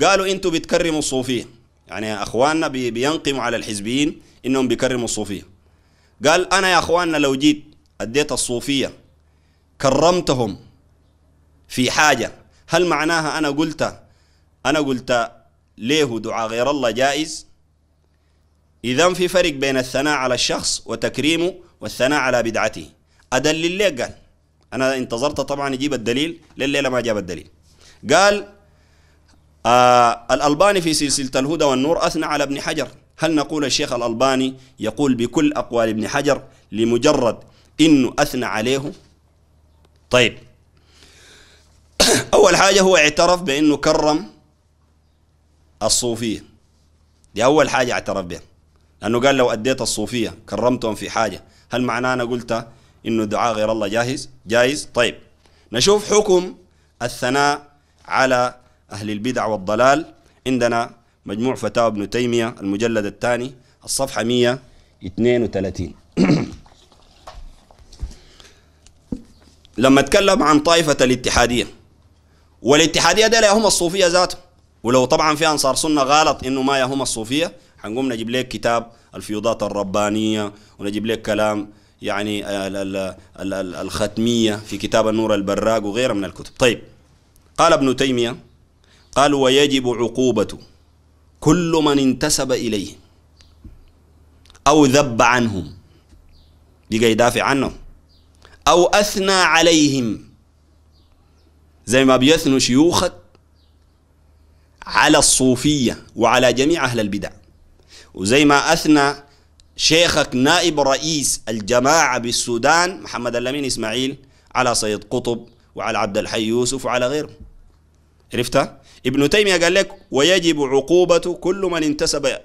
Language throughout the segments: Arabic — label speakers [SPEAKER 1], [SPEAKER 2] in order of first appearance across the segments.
[SPEAKER 1] قالوا انتوا بتكرموا الصوفيه يعني اخواننا بينقموا على الحزبيين انهم بيكرموا الصوفيه قال انا يا اخواننا لو جيت اديت الصوفيه كرمتهم في حاجه هل معناها انا قلت انا قلت ليه دعاء غير الله جائز اذا في فرق بين الثناء على الشخص وتكريمه والثناء على بدعته ادلل ليه قال انا انتظرت طبعا يجيب الدليل لليله ما جاب الدليل قال آه الألباني في سلسلة الهدى والنور أثنى على ابن حجر هل نقول الشيخ الألباني يقول بكل أقوال ابن حجر لمجرد إنه أثنى عليه طيب أول حاجة هو اعترف بأنه كرم الصوفية دي أول حاجة اعترف بها لأنه قال لو أديت الصوفية كرمتهم في حاجة هل معناه أنا قلت إنه دعاء غير الله جاهز جايز طيب نشوف حكم الثناء على أهل البدع والضلال عندنا مجموع فتاوى ابن تيمية المجلد الثاني الصفحة 132 لما اتكلم عن طائفة الاتحادية والاتحادية دي يهم الصوفية ذاته ولو طبعا في أنصار سنة غلط إنه ما يهم الصوفية حنقوم نجيب لك كتاب الفيوضات الربانية ونجيب لك كلام يعني الختمية في كتاب النور البراق وغيره من الكتب طيب قال ابن تيمية قال ويجب عقوبة كل من انتسب إليه أو ذب عنهم بقى يدافع عنهم أو أثنى عليهم زي ما بيثنوا شيوخك على الصوفية وعلى جميع أهل البدع وزي ما أثنى شيخك نائب رئيس الجماعة بالسودان محمد اللمين إسماعيل على سيد قطب وعلى عبد الحي يوسف وعلى غيره عرفتها ابن تيمية قال لك ويجب عقوبة كل من انتسب آه،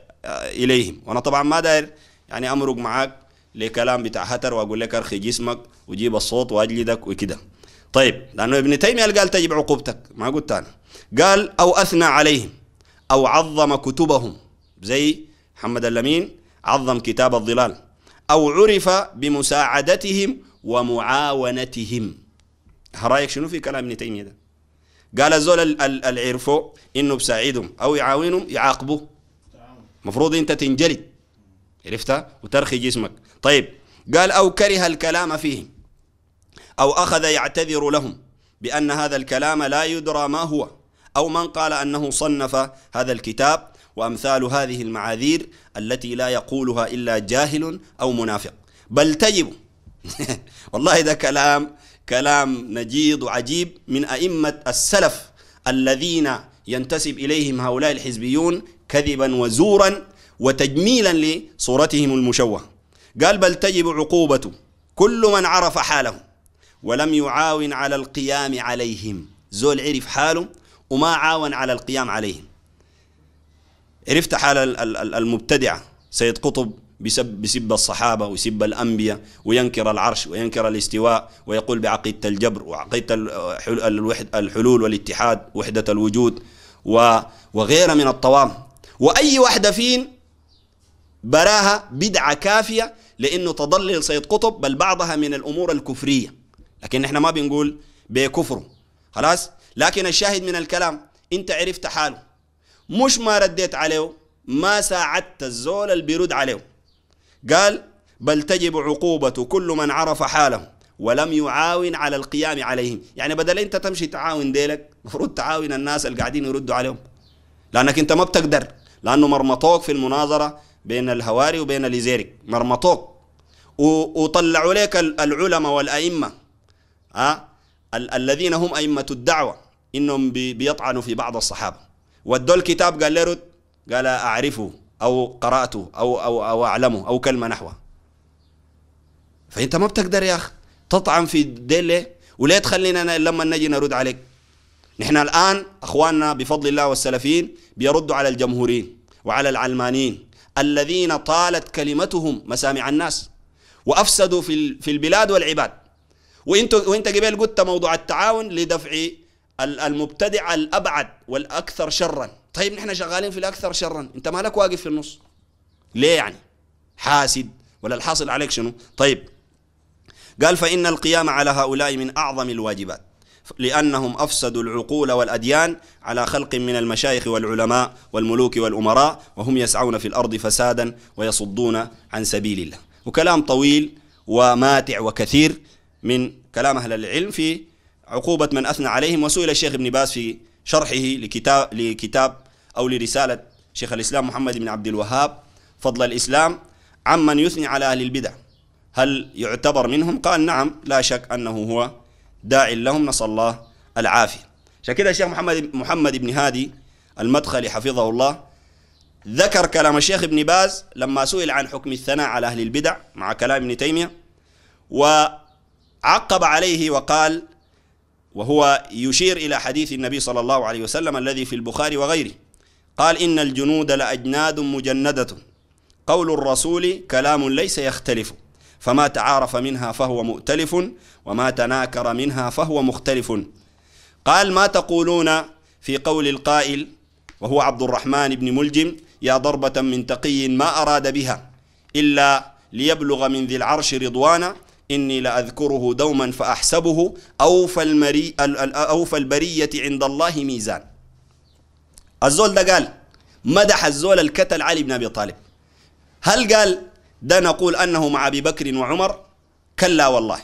[SPEAKER 1] إليهم وأنا طبعا ما داير يعني أمرق معاك لكلام بتاع هتر وأقول لك أرخي جسمك وجيب الصوت وأجلدك وكده طيب لأنه ابن تيمية قال تجب عقوبتك ما قلت أنا قال أو أثنى عليهم أو عظم كتبهم زي محمد اللمين عظم كتاب الظلال أو عرف بمساعدتهم ومعاونتهم رايك شنو في كلام ابن تيمية ده قال زول العرفو انه بساعدهم او يعاونهم يعاقبوه مفروض انت تنجلد عرفتها وترخي جسمك طيب قال او كره الكلام فيهم او اخذ يعتذر لهم بان هذا الكلام لا يدرى ما هو او من قال انه صنف هذا الكتاب وامثال هذه المعاذير التي لا يقولها الا جاهل او منافق بل تجب والله ده كلام كلام نجيد وعجيب من أئمة السلف الذين ينتسب إليهم هؤلاء الحزبيون كذبا وزورا وتجميلا لصورتهم المشوهة قال بل تجب عقوبة كل من عرف حاله ولم يعاون على القيام عليهم زول عرف حاله وما عاون على القيام عليهم عرفت حال المبتدعة سيد قطب بسب بسب الصحابة ويسب الأنبياء وينكر العرش وينكر الاستواء ويقول بعقيدة الجبر وعقيدة الحلول والاتحاد وحدة الوجود وغيرها من الطوام وأي واحدة فين براها بدعة كافية لأنه تضلل سيد قطب بل بعضها من الأمور الكفرية لكن احنا ما بنقول بكفره خلاص لكن الشاهد من الكلام انت عرفت حاله مش ما رديت عليه ما ساعدت الزول اللي بيرد عليه قال بل تجب عقوبة كل من عرف حاله ولم يعاون على القيام عليهم يعني بدل انت تمشي تعاون ديلك المفروض تعاون الناس اللي قاعدين يردوا عليهم لانك انت ما بتقدر لانه مرمطوك في المناظره بين الهواري وبين الازيرك مرمطوك وطلعوا لك العلماء والائمه أه؟ ال الذين هم ائمه الدعوه انهم بيطعنوا في بعض الصحابه ودوا الكتاب قال له قال اعرفه أو قرأته أو أو أو أعلمه أو كلمة نحوه فأنت ما بتقدر يا أخي تطعن في ديل ليه؟ وليه تخلينا لما نجي نرد عليك نحن الآن أخواننا بفضل الله والسلفيين بيردوا على الجمهورين وعلى العلمانيين الذين طالت كلمتهم مسامع الناس وأفسدوا في في البلاد والعباد وانت وانت قبل قلت موضوع التعاون لدفع المبتدع الأبعد والأكثر شرا طيب نحن شغالين في الاكثر شرا انت مالك واقف في النص ليه يعني حاسد ولا الحاصل عليك شنو طيب قال فإن القيام على هؤلاء من أعظم الواجبات لأنهم أفسدوا العقول والأديان على خلق من المشايخ والعلماء والملوك والأمراء وهم يسعون في الأرض فسادا ويصدون عن سبيل الله وكلام طويل وماتع وكثير من كلام أهل العلم في عقوبة من أثنى عليهم وسئل الشيخ ابن باز في شرحه لكتاب, لكتاب أو لرسالة شيخ الإسلام محمد بن عبد الوهاب فضل الإسلام عمن يثني على أهل البدع هل يعتبر منهم قال نعم لا شك أنه هو داع لهم نسأل الله العافية عشان كده الشيخ محمد محمد بن هادي المدخلي حفظه الله ذكر كلام الشيخ ابن باز لما سئل عن حكم الثناء على أهل البدع مع كلام ابن تيمية وعقب عليه وقال وهو يشير إلى حديث النبي صلى الله عليه وسلم الذي في البخاري وغيره قال إن الجنود لأجناد مجندة قول الرسول كلام ليس يختلف فما تعارف منها فهو مؤتلف وما تناكر منها فهو مختلف قال ما تقولون في قول القائل وهو عبد الرحمن بن ملجم يا ضربة من تقي ما أراد بها إلا ليبلغ من ذي العرش رضوانا إني لأذكره دوما فأحسبه أوفى, المري أوفى البرية عند الله ميزان الزول ده قال مدح الزول الكتل علي بن أبي طالب هل قال ده نقول أنه مع أبي بكر وعمر كلا والله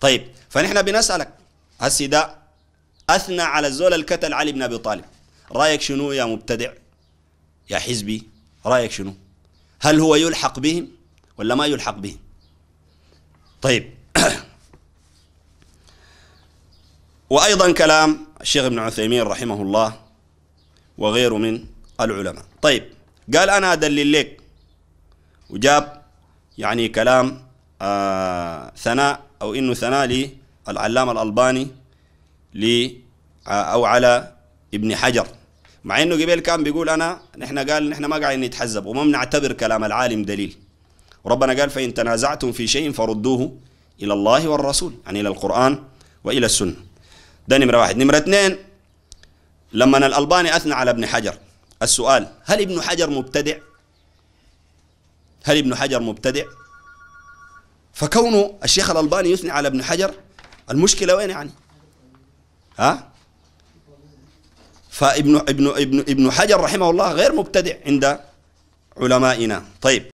[SPEAKER 1] طيب فنحن بنسألك هسي ده أثنى على الزول الكتل علي بن أبي طالب رأيك شنو يا مبتدع يا حزبي رأيك شنو هل هو يلحق بهم ولا ما يلحق بهم طيب وأيضا كلام الشيخ ابن عثيمين رحمه الله وغيره من العلماء طيب قال أنا أدلل لك وجاب يعني كلام آه ثناء أو إنه ثناء للعلامة الألباني لي آه، أو على ابن حجر مع إنه قبل كان بيقول أنا نحن قال نحن ما قاعدين نتحزب وما بنعتبر كلام العالم دليل وربنا قال فإن تنازعتم في شيء فردوه إلى الله والرسول يعني إلى القرآن وإلى السنة ده نمرة واحد نمرة اثنين لما الألباني أثنى على ابن حجر السؤال هل ابن حجر مبتدع هل ابن حجر مبتدع فكونه الشيخ الألباني يثني على ابن حجر المشكلة وين يعني ها فابن ابن ابن ابن حجر رحمه الله غير مبتدع عند علمائنا طيب